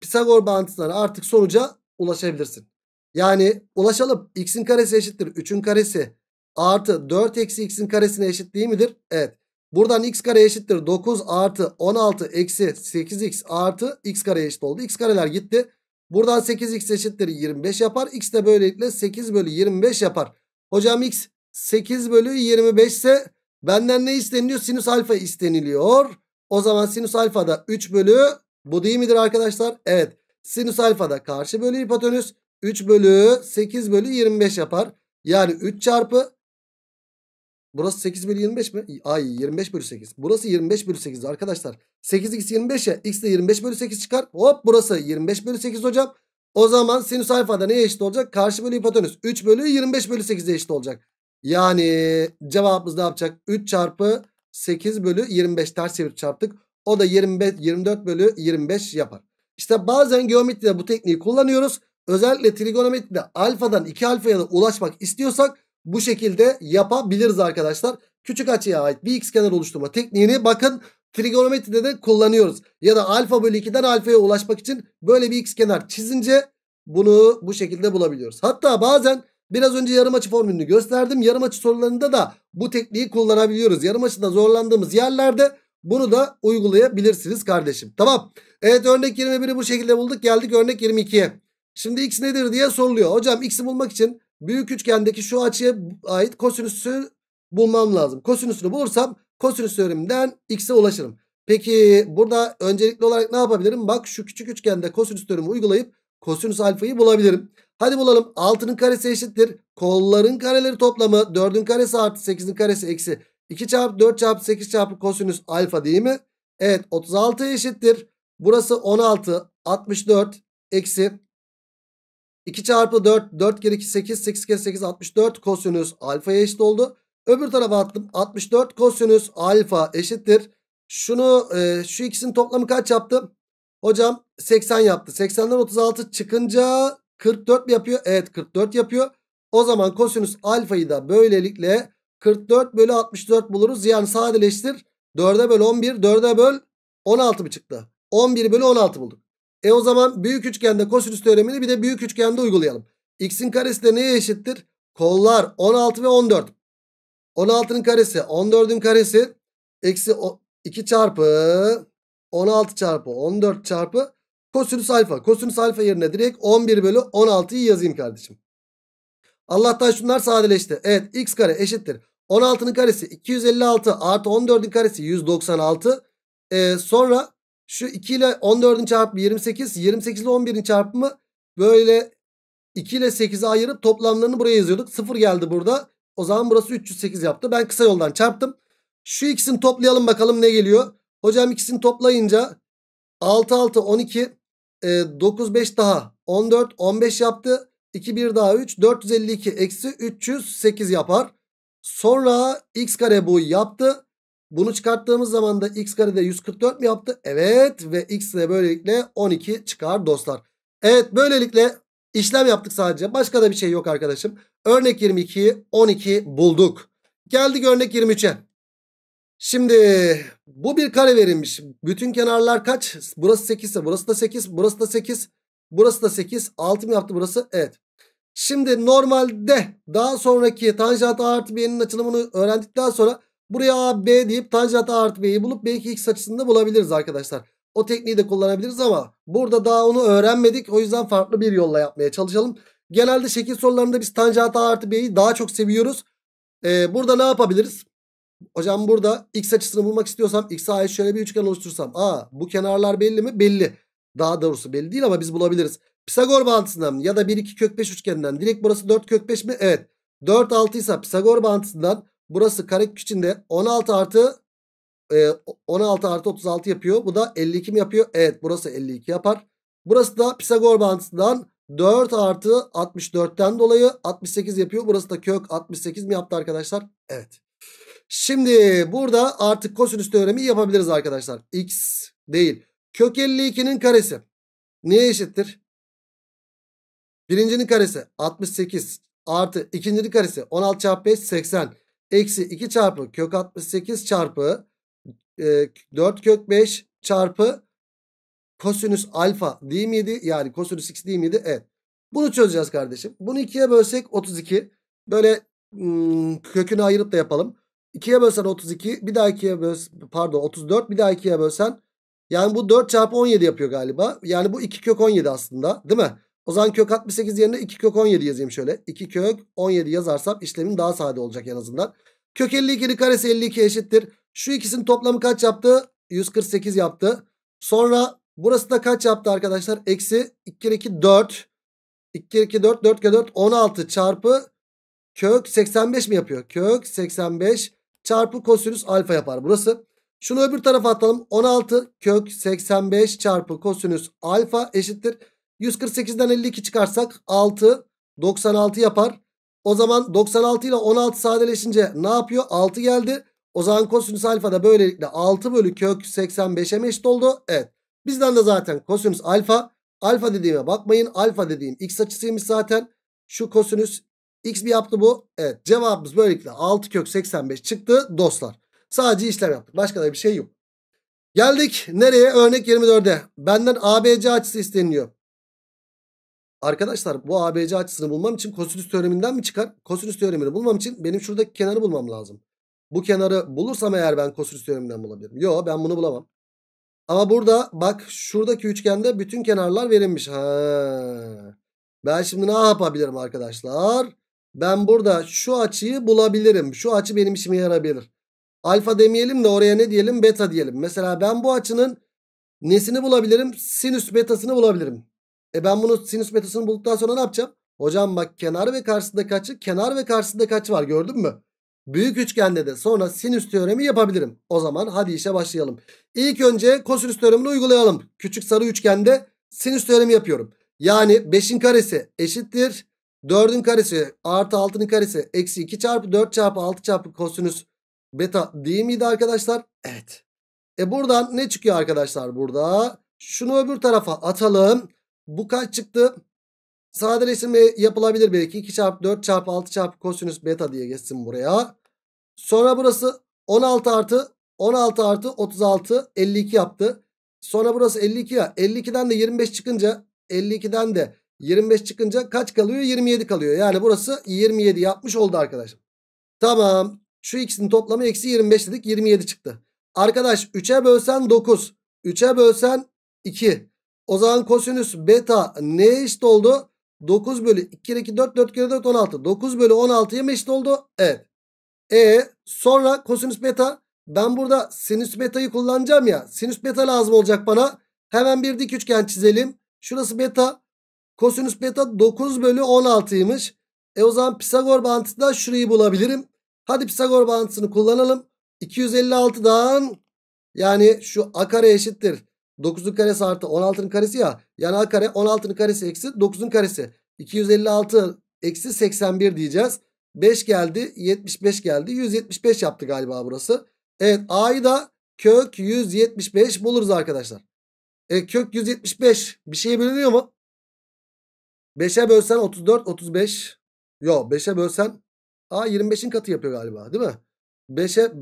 Pisagor bağıntısına artık sonuca ulaşabilirsin. Yani ulaşalım. x'in karesi eşittir. 3'ün karesi artı 4 eksi x'in karesine eşit değil midir? Evet. Buradan x kare eşittir 9 artı 16 eksi 8x artı x kare eşit oldu. x kareler gitti. Buradan 8x eşittir 25 yapar. x de böylelikle 8 bölü 25 yapar. Hocam x 8 bölü 25 ise Benden ne isteniliyor? Sinüs alfa isteniliyor. O zaman sinüs alfa da 3 bölü bu değil midir arkadaşlar? Evet. Sinüs alfa da karşı bölü hipotenüs 3 bölü 8 bölü 25 yapar. Yani 3 çarpı burası 8 bölü 25 mi? Ay 25 bölü 8. Burası 25 bölü 8 arkadaşlar. 8x 25 ya x de 25 bölü 8 çıkar. Hop burası 25 bölü 8 hocam. O zaman sinüs alfa da neye eşit olacak? Karşı bölü hipotenüs 3 bölü 25 bölü 8'e eşit olacak. Yani cevabımız ne yapacak? 3 çarpı 8 bölü 25 ters çevirip çarptık. O da 25, 24 bölü 25 yapar. İşte bazen geometride bu tekniği kullanıyoruz. Özellikle trigonometride alfadan 2 alfaya da ulaşmak istiyorsak bu şekilde yapabiliriz arkadaşlar. Küçük açıya ait bir x kenar oluşturma tekniğini bakın trigonometride de kullanıyoruz. Ya da alfa bölü 2'den alfaya ulaşmak için böyle bir x kenar çizince bunu bu şekilde bulabiliyoruz. Hatta bazen Biraz önce yarım açı formülünü gösterdim. Yarım açı sorularında da bu tekniği kullanabiliyoruz. Yarım açıda zorlandığımız yerlerde bunu da uygulayabilirsiniz kardeşim. Tamam. Evet örnek 21'i bu şekilde bulduk. Geldik örnek 22'ye. Şimdi x nedir diye soruluyor. Hocam x'i bulmak için büyük üçgendeki şu açıya ait kosinüsü bulmam lazım. Kosinüsünü bulursam kosinüs teoreminden x'e ulaşırım. Peki burada öncelikli olarak ne yapabilirim? Bak şu küçük üçgende kosinüs teoremi uygulayıp kosinüs alfayı bulabilirim. Hadi bulalım. 6'nın karesi eşittir. Kolların kareleri toplamı 4'ün karesi artı 8'in karesi eksi 2 çarpı 4 çarpı 8 çarpı kosinüs alfa değil mi? Evet 36 eşittir. Burası 16 64 eksi 2 çarpı 4 4 kere 2 8 8 kere 8 64 kosinüs alfaya eşit oldu. Öbür tarafa attım 64 kosinüs alfa eşittir. Şunu e, şu ikisinin toplamı kaç yaptı? Hocam 80 yaptı. 80'den 36 çıkınca 44 mi yapıyor? Evet 44 yapıyor. O zaman kosinüs alfayı da böylelikle 44 bölü 64 buluruz. Yani sadeleştir. 4'e böl 11. 4'e böl 16 mı çıktı? 11 bölü 16 bulduk. E o zaman büyük üçgende kosinüs teoremini bir de büyük üçgende uygulayalım. X'in karesi de neye eşittir? Kollar 16 ve 14. 16'nın karesi 14'ün karesi. Eksi 2 çarpı 16 çarpı 14 çarpı Kosinüs alfa. Kosinüs alfa yerine direkt 11 bölü 16'yı yazayım kardeşim. Allah'tan şunlar sadeleşti. Evet x kare eşittir. 16'nın karesi 256 artı 14'ün karesi 196. Ee, sonra şu 2 ile 14'ün çarpımı 28. 28 ile 11'in çarpımı böyle 2 ile 8'i ayırıp toplamlarını buraya yazıyorduk. 0 geldi burada. O zaman burası 308 yaptı. Ben kısa yoldan çarptım. Şu ikisini toplayalım bakalım ne geliyor. Hocam ikisini toplayınca 6 6 12 e, 9 5 daha 14 15 yaptı. 2 1 daha 3 452 eksi 308 yapar. Sonra x kare bu yaptı. Bunu çıkarttığımız zaman da x kare de 144 mi yaptı? Evet ve x de böylelikle 12 çıkar dostlar. Evet böylelikle işlem yaptık sadece. Başka da bir şey yok arkadaşım. Örnek 22 12 bulduk. Geldik örnek 23'e. Şimdi bu bir kare verilmiş. Bütün kenarlar kaç? Burası 8 ise burası da 8. Burası da 8. Burası da 8. 6 mı yaptı burası? Evet. Şimdi normalde daha sonraki tanjant A artı B'nin açılımını öğrendikten sonra buraya A, B deyip tanjant A artı B'yi bulup belki x açısını da bulabiliriz arkadaşlar. O tekniği de kullanabiliriz ama burada daha onu öğrenmedik. O yüzden farklı bir yolla yapmaya çalışalım. Genelde şekil sorularında biz tanjant A artı B'yi daha çok seviyoruz. Ee, burada ne yapabiliriz? Hocam burada x açısını bulmak istiyorsam x'e ait şöyle bir üçgen oluştursam. Aa bu kenarlar belli mi? Belli. Daha doğrusu belli değil ama biz bulabiliriz. Pisagor bağıntısından ya da 1 2 kök 5 üçgeninden direkt burası 4 kök 5 mi? Evet. 4 6 ise Pisagor bağıntısından burası karekök içinde 16 artı e, 16 artı 36 yapıyor. Bu da 52 mi yapıyor? Evet burası 52 yapar. Burası da Pisagor bağıntısından 4 artı 64'ten dolayı 68 yapıyor. Burası da kök 68 mi yaptı arkadaşlar? Evet. Şimdi burada artık kosinüs teoremi yapabiliriz arkadaşlar. X değil. Kök 52'nin karesi. Neye eşittir? Birincinin karesi 68 artı ikincinin karesi 16 çarpı 5 80. Eksi 2 çarpı kök 68 çarpı e, 4 kök 5 çarpı kosinüs alfa değil miydi? Yani kosinüs x değil miydi? Evet. Bunu çözeceğiz kardeşim. Bunu 2'ye bölsek 32. Böyle hmm, kökünü ayırıp da yapalım. 2'ye bölsen 32 bir daha 2'ye böls pardon 34 bir daha 2'ye bölsen yani bu 4 çarpı 17 yapıyor galiba. Yani bu 2 kök 17 aslında değil mi? O zaman kök 68 yerine 2 kök 17 yazayım şöyle. 2 kök 17 yazarsam işlemin daha sade olacak en azından. Kök 52'nin karesi 52 eşittir. Şu ikisinin toplamı kaç yaptı? 148 yaptı. Sonra burası da kaç yaptı arkadaşlar? Eksi 2 kere 2 4. 2 kere 2 4 4 kere 4 16 çarpı kök 85 mi yapıyor? Kök 85 çarpı kosinüs alfa yapar burası. Şunu öbür tarafa atalım. 16 kök 85 çarpı kosinüs alfa eşittir. 148'den 52 çıkarsak 6 96 yapar. O zaman 96 ile 16 sadeleşince ne yapıyor? 6 geldi. O zaman kosinüs alfa da böylelikle 6 bölü kök 85'e mi eşit oldu? Evet. Bizden de zaten kosinüs alfa. Alfa dediğime bakmayın. Alfa dediğim x açısıymış zaten. Şu kosinüs X bir yaptı bu. Evet cevabımız böylelikle 6 kök 85 çıktı dostlar. Sadece işlem yaptık. Başka da bir şey yok. Geldik nereye? Örnek 24'e. Benden ABC açısı isteniliyor. Arkadaşlar bu ABC açısını bulmam için kosinüs teoreminden mi çıkar? Kosinüs teoremini bulmam için benim şuradaki kenarı bulmam lazım. Bu kenarı bulursam eğer ben kosinüs teoreminden bulabilirim. Yo ben bunu bulamam. Ama burada bak şuradaki üçgende bütün kenarlar verilmiş. Ha. Ben şimdi ne yapabilirim arkadaşlar? Ben burada şu açıyı bulabilirim. Şu açı benim işime yarabilir. Alfa demeyelim de oraya ne diyelim? Beta diyelim. Mesela ben bu açının nesini bulabilirim? Sinüs betasını bulabilirim. E ben bunu sinüs betasını bulduktan sonra ne yapacağım? Hocam bak kenar ve karşısında açı, kenar ve karşısında açı var gördün mü? Büyük üçgende de sonra sinüs teoremi yapabilirim. O zaman hadi işe başlayalım. İlk önce kosinüs teoremini uygulayalım. Küçük sarı üçgende sinüs teoremi yapıyorum. Yani 5'in karesi eşittir 4'ün karesi artı 6'nın karesi eksi 2 çarpı 4 çarpı 6 çarpı kosinüs beta değil miydi arkadaşlar? Evet. E buradan ne çıkıyor arkadaşlar burada? Şunu öbür tarafa atalım. Bu kaç çıktı? Sadeleştirme yapılabilir belki. 2 çarpı 4 çarpı 6 çarpı kosinüs beta diye geçsin buraya. Sonra burası 16 artı 16 artı 36 52 yaptı. Sonra burası 52 ya. 52'den de 25 çıkınca 52'den de 25 çıkınca kaç kalıyor? 27 kalıyor. Yani burası 27 yapmış oldu arkadaşım. Tamam. Şu ikisinin toplamı eksi 25 dedik. 27 çıktı. Arkadaş 3'e bölsen 9. 3'e bölsen 2. O zaman kosinüs beta ne eşit oldu? 9 bölü 2 kere 2 4 4 kere 4 16. 9 bölü 16'ya mı eşit oldu? Evet. E sonra kosinüs beta ben burada sinüs beta'yı kullanacağım ya. Sinüs beta lazım olacak bana. Hemen bir dik üçgen çizelim. Şurası beta. Kosinüs beta 9 bölü 16'ymış. E o zaman Pisagor bağıntısından şurayı bulabilirim. Hadi Pisagor bağıntısını kullanalım. 256'dan yani şu a kare eşittir. 9'un karesi artı 16'nın karesi ya. Yani a kare 16'nın karesi eksi 9'un karesi. 256 eksi 81 diyeceğiz. 5 geldi 75 geldi. 175 yaptı galiba burası. Evet a'yı da kök 175 buluruz arkadaşlar. E, kök 175 bir şey bölünüyor mu? 5'e bölsen 34 35. Yo 5'e bölsen a 25'in katı yapıyor galiba değil mi? 5'e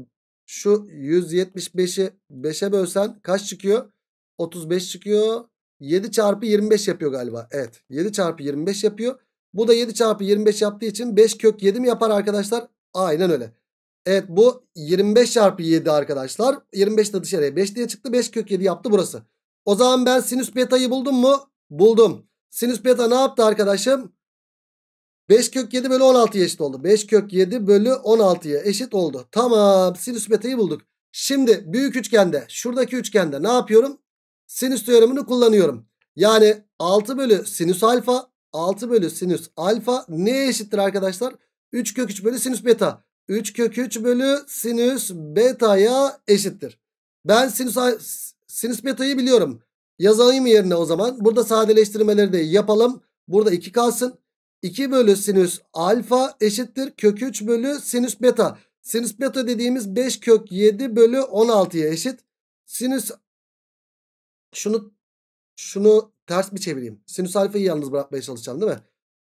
şu 175'i 5'e bölsen kaç çıkıyor? 35 çıkıyor. 7 çarpı 25 yapıyor galiba. Evet 7 çarpı 25 yapıyor. Bu da 7 çarpı 25 yaptığı için 5 kök 7 mi yapar arkadaşlar? Aynen öyle. Evet bu 25 çarpı 7 arkadaşlar. 25 de dışarıya 5 diye çıktı. 5 kök 7 yaptı burası. O zaman ben sinüs beta'yı buldum mu? Buldum. Sinüs beta ne yaptı arkadaşım? 5 kök 7 bölü 16'ya eşit oldu. 5 kök 7 bölü 16'ya eşit oldu. Tamam sinüs beta'yı bulduk. Şimdi büyük üçgende şuradaki üçgende ne yapıyorum? Sinüs teoremini kullanıyorum. Yani 6 bölü sinüs alfa 6 bölü sinüs alfa neye eşittir arkadaşlar? 3 kök 3 bölü sinüs beta. 3 kök 3 bölü sinüs beta'ya eşittir. Ben sinüs, sinüs beta'yı biliyorum. Yazayım yerine o zaman. Burada sadeleştirmeleri de yapalım. Burada 2 kalsın. 2 bölü sinüs alfa eşittir. Kök 3 bölü sinüs beta. Sinüs beta dediğimiz 5 kök 7 bölü 16'ya eşit. Sinüs şunu şunu ters bir çevireyim. Sinüs alfayı yalnız bırakmaya çalışacağım değil mi?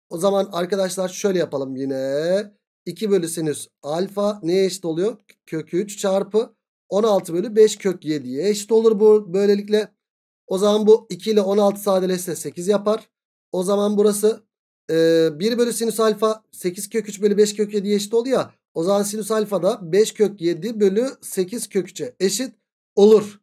O zaman arkadaşlar şöyle yapalım yine. 2 bölü sinüs alfa neye eşit oluyor? Kök 3 çarpı 16 bölü 5 kök 7'ye eşit olur bu böylelikle. O zaman bu 2 ile 16 sadeleşse 8 yapar. O zaman burası e, 1 bölü sinüs alfa 8 kök 3 bölü 5 kök 7 eşit oluyor ya. O zaman sinüs alfa da 5 kök 7 bölü 8 kök 3'e eşit olur.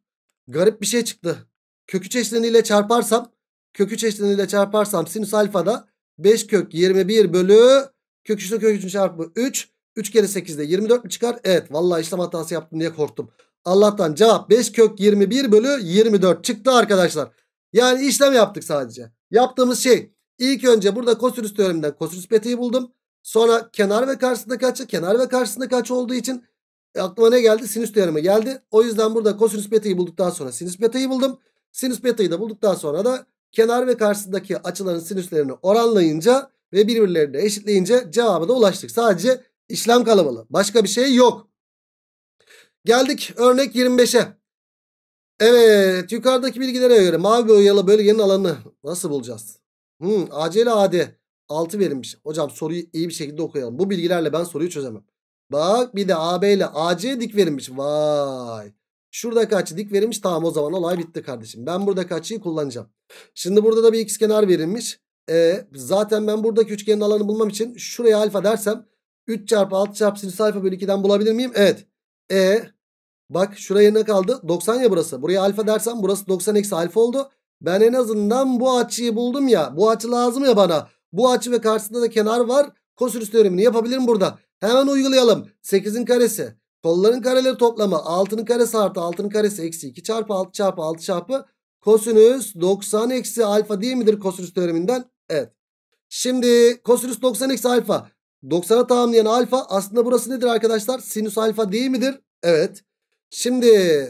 Garip bir şey çıktı. Kök 3 eşleniyle çarparsam kök 3 eşleniyle çarparsam sinüs alfa da 5 kök 21 bölü kök 3 kök 3'ün çarpımı 3. 3 kere 8'de 24 mi çıkar? Evet vallahi işlem hatası yaptım diye korktum. Allah'tan cevap 5 kök 21 bölü 24 çıktı arkadaşlar. Yani işlem yaptık sadece. Yaptığımız şey ilk önce burada kosinüs teoreminden kosinüs betayı buldum. Sonra kenar ve karşısında kaçı kenar ve karşısında kaç olduğu için aklıma ne geldi? Sinüs teoremi geldi. O yüzden burada kosinüs beta'yı bulduktan sonra sinüs beta'yı buldum. Sinüs beta'yı da bulduktan sonra da kenar ve karşısındaki açıların sinüslerini oranlayınca ve birbirlerini eşitleyince cevaba da ulaştık. Sadece işlem kalabalığı. Başka bir şey yok. Geldik örnek 25'e. Evet yukarıdaki bilgilere göre mavi boyalı bölgenin alanı nasıl bulacağız? Hmm, acele AD 6 verilmiş. Hocam soruyu iyi bir şekilde okuyalım. Bu bilgilerle ben soruyu çözemem. Bak bir de AB ile AC dik verilmiş. Vay. Şurada kaçı dik verilmiş. Tamam o zaman olay bitti kardeşim. Ben burada kaçıyı kullanacağım. Şimdi burada da bir x kenar verilmiş. Ee, zaten ben buradaki üçgenin alanı bulmam için şuraya alfa dersem 3 çarpı 6 çarpı sinüs alfa bölü 2'den bulabilir miyim? Evet. E Bak şuraya ne kaldı? 90 ya burası. Buraya alfa dersem burası 90 eksi alfa oldu. Ben en azından bu açıyı buldum ya. Bu açı lazım ya bana. Bu açı ve karşısında da kenar var. Kosinüs teoremini yapabilirim burada. Hemen uygulayalım. 8'in karesi. Kolların kareleri toplamı. 6'nın karesi artı 6'nın karesi eksi 2 çarpı 6 çarpı 6 çarpı. Kosinüs 90 eksi alfa değil midir kosinüs teoreminden? Evet. Şimdi kosinüs 90 eksi alfa. 90'a tamamlayan alfa aslında burası nedir arkadaşlar? Sinüs alfa değil midir? Evet. Şimdi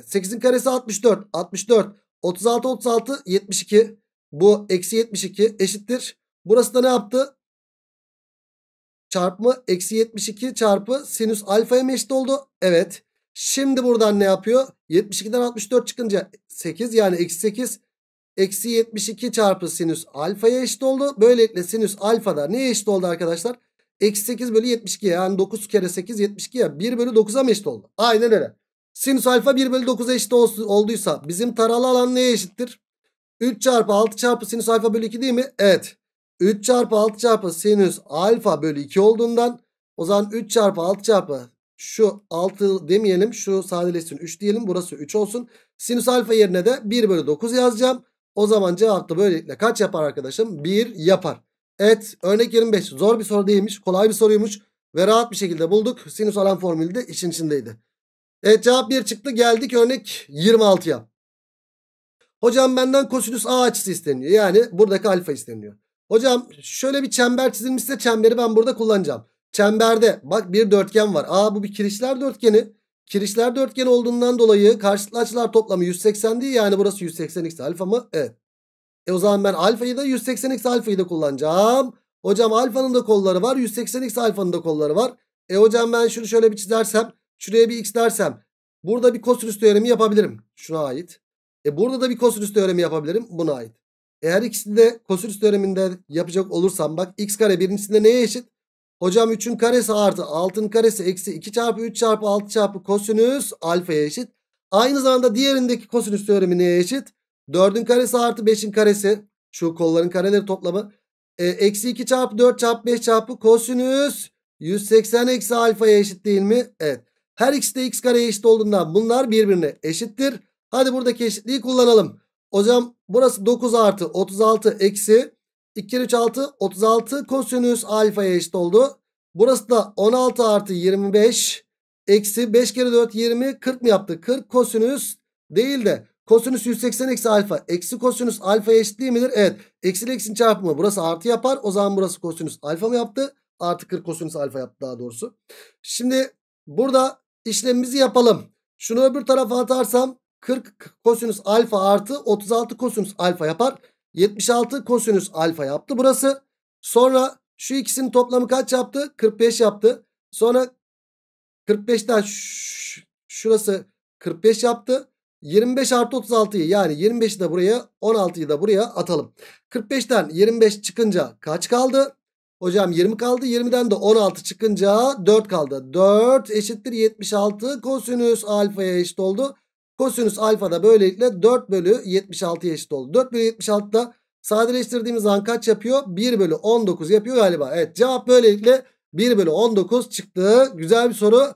8'in karesi 64. 64. 36 36 72. Bu eksi 72 eşittir. Burası da ne yaptı? Çarpma eksi 72 çarpı sinüs alfaya mı eşit oldu? Evet. Şimdi buradan ne yapıyor? 72'den 64 çıkınca 8 yani eksi 8 eksi 72 çarpı sinüs alfaya eşit oldu. Böylelikle sinüs alfa da neye eşit oldu arkadaşlar? Eksi 8 bölü 72 yani 9 kere 8 72 ya 1 bölü 9'a mı eşit oldu? Aynen öyle. Sinüs alfa 1 bölü 9 eşit olduysa bizim taralı alan neye eşittir? 3 çarpı 6 çarpı sinüs alfa bölü 2 değil mi? Evet. 3 çarpı 6 çarpı sinüs alfa bölü 2 olduğundan o zaman 3 çarpı 6 çarpı şu 6 demeyelim şu sadeleşsin 3 diyelim burası 3 olsun. Sinüs alfa yerine de 1 bölü 9 yazacağım. O zaman cevap da böylelikle kaç yapar arkadaşım? 1 yapar. Evet örnek 25 zor bir soru değilmiş kolay bir soruymuş ve rahat bir şekilde bulduk. Sinüs alan formülü de işin içindeydi. Evet cevap 1 çıktı geldik örnek 26'ya. Hocam benden kosinüs A açısı isteniyor. Yani buradaki alfa isteniyor. Hocam şöyle bir çember çizilmişse çemberi ben burada kullanacağım. Çemberde bak bir dörtgen var. Aa bu bir kirişler dörtgeni. Kirişler dörtgen olduğundan dolayı karşılıklı açılar toplamı 180 değil. Yani burası 180x alfa mı? Evet. E o zaman ben alfayı da 180x alfayı da kullanacağım. Hocam alfanın da kolları var. 180x alfanın da kolları var. E hocam ben şunu şöyle bir çizersem Şuraya bir x dersem burada bir kosinüs teoremi yapabilirim. Şuna ait. E burada da bir kosinüs teoremi yapabilirim. Buna ait. Eğer ikisini de kosinüs teoreminde yapacak olursam bak x kare birincisinde neye eşit? Hocam 3'ün karesi artı 6'nın karesi eksi 2 çarpı 3 çarpı 6 çarpı kosinüs alfaya eşit. Aynı zamanda diğerindeki kosinüs teoremi neye eşit? 4'ün karesi artı 5'in karesi. Şu kolların kareleri toplamı. E, eksi 2 çarpı 4 çarpı 5 çarpı kosinüs 180 eksi alfaya eşit değil mi? Evet. Her x de x kareye eşit olduğundan bunlar birbirine eşittir. Hadi buradaki eşitliği kullanalım. Hocam burası 9 artı 36 eksi 2 kere 3 6 36 kosinüs alfaya eşit oldu. Burası da 16 artı 25 eksi 5 kere 4 20 40 mı yaptı? 40 kosinüs değil de kosinüs 180 eksi alfa eksi kosinüs alfa eşit değil midir? Evet eksi ile eksin çarpımı burası artı yapar o zaman burası kosinüs alfa mı yaptı? Artı 40 kosinüs alfa yaptı daha doğrusu. Şimdi burada işlemimizi yapalım. Şunu öbür tarafa atarsam 40 kosinüs alfa artı 36 kosinüs alfa yapar. 76 kosinüs alfa yaptı burası. Sonra şu ikisinin toplamı kaç yaptı? 45 yaptı. Sonra 45'ten şurası 45 yaptı. 25 artı 36'yı yani 25'i de buraya 16'yı da buraya atalım. 45'ten 25 çıkınca kaç kaldı? Hocam 20 kaldı. 20'den de 16 çıkınca 4 kaldı. 4 eşittir 76 kosinüs alfaya eşit oldu. Kosinüs alfa da böylelikle 4 bölü 76'ya eşit oldu. 4 bölü 76'da sadeleştirdiğimiz an kaç yapıyor? 1 bölü 19 yapıyor galiba. Evet cevap böylelikle 1 bölü 19 çıktı. Güzel bir soru.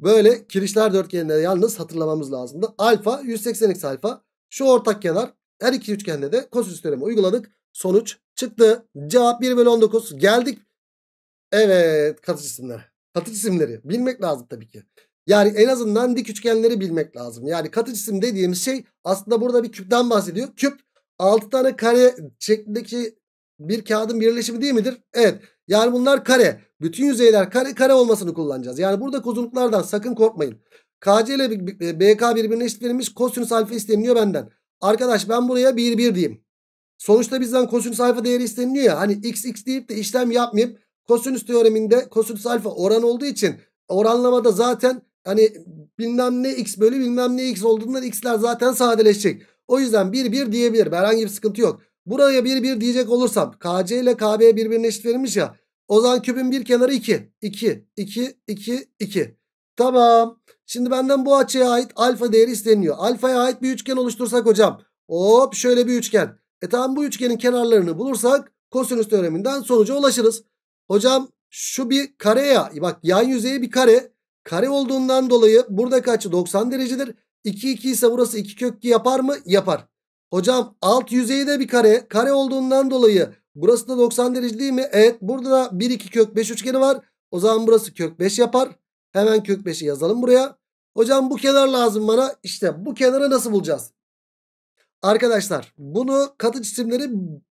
Böyle kirişler dörtgeninde yalnız hatırlamamız lazımdı. Alfa 180x alfa. Şu ortak kenar her iki üçgende de kosinüs teoremi uyguladık. Sonuç çıktı. Cevap 1 bölü 19. Geldik. Evet katı cisimler, Katı cisimleri bilmek lazım tabii ki. Yani en azından dik üçgenleri bilmek lazım. Yani katı cisim dediğimiz şey aslında burada bir küpten bahsediyor. Küp 6 tane kare şeklindeki bir kağıdın birleşimi değil midir? Evet. Yani bunlar kare. Bütün yüzeyler kare kare olmasını kullanacağız. Yani burada uzunluklardan sakın korkmayın. KC ile BK birbirine eşit verilmiş. Kosinüs alfa istemiyor benden. Arkadaş ben buraya 1 1 diyeyim. Sonuçta bizden kosinüs alfa değeri isteniliyor ya. Hani x x deyip de işlem yapmayıp kosinüs teoreminde kosinüs alfa oran olduğu için oranlamada zaten hani bilmem ne x bölü bilmem ne x olduğundan x'ler zaten sadeleşecek. O yüzden 1 1 diyebilir. Herhangi bir sıkıntı yok. Buraya 1 1 diyecek olursam KC ile KB birbirine eşit verilmiş ya. O zaman küpün bir kenarı 2. 2 2 2 2. Tamam. Şimdi benden bu açıya ait alfa değeri isteniyor. Alfaya ait bir üçgen oluştursak hocam. Hop şöyle bir üçgen. E tamam bu üçgenin kenarlarını bulursak kosinüs teoreminden sonuca ulaşırız. Hocam şu bir kare ya. Bak yan yüzeyi bir kare. Kare olduğundan dolayı buradaki açı 90 derecedir. 2 2 ise burası 2 kök 2 yapar mı? Yapar. Hocam alt yüzeyi de bir kare. Kare olduğundan dolayı burası da 90 derece değil mi? Evet. Burada da 1 2 kök 5 üçgeni var. O zaman burası kök 5 yapar. Hemen kök 5'i yazalım buraya. Hocam bu kenar lazım bana. İşte bu kenarı nasıl bulacağız? Arkadaşlar bunu katı cisimleri